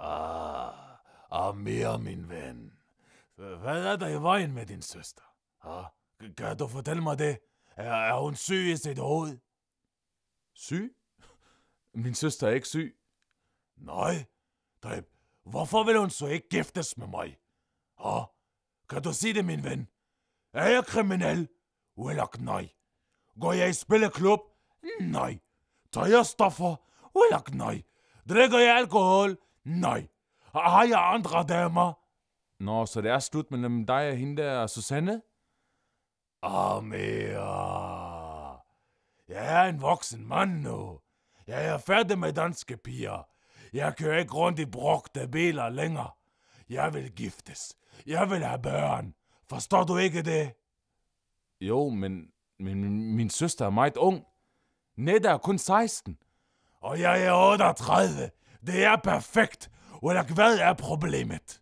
Ah, Amir, ah, min ven. Hvad er der i vejen med din søster? Ah, kan du fortælle mig det? Er, er hun syg i sit hoved? Syg? Min søster er ikke syg. Nej, Dreb. Hvorfor vil hun så ikke giftes med mig? Ah, kan du sige det, min ven? Er jeg kriminel? Well, nej. Går jeg i spilleklub? Nej. Tager jeg stoffer? Well, nej. Drikker jeg alkohol? Nej. Har jeg andre damer? Nå, så det er slut mellem dig og hende der, Susanne? Amir. Jeg er en voksen mand nu. Jeg er færdig med danske piger. Jeg kører ikke rundt i brugte biler længere. Jeg vil giftes. Jeg vil have børn. Forstår du ikke det? Jo, men, men min søster er meget ung. Nette er kun 16. Og jeg er 38. Det er perfekt. Oder hvad er problemet?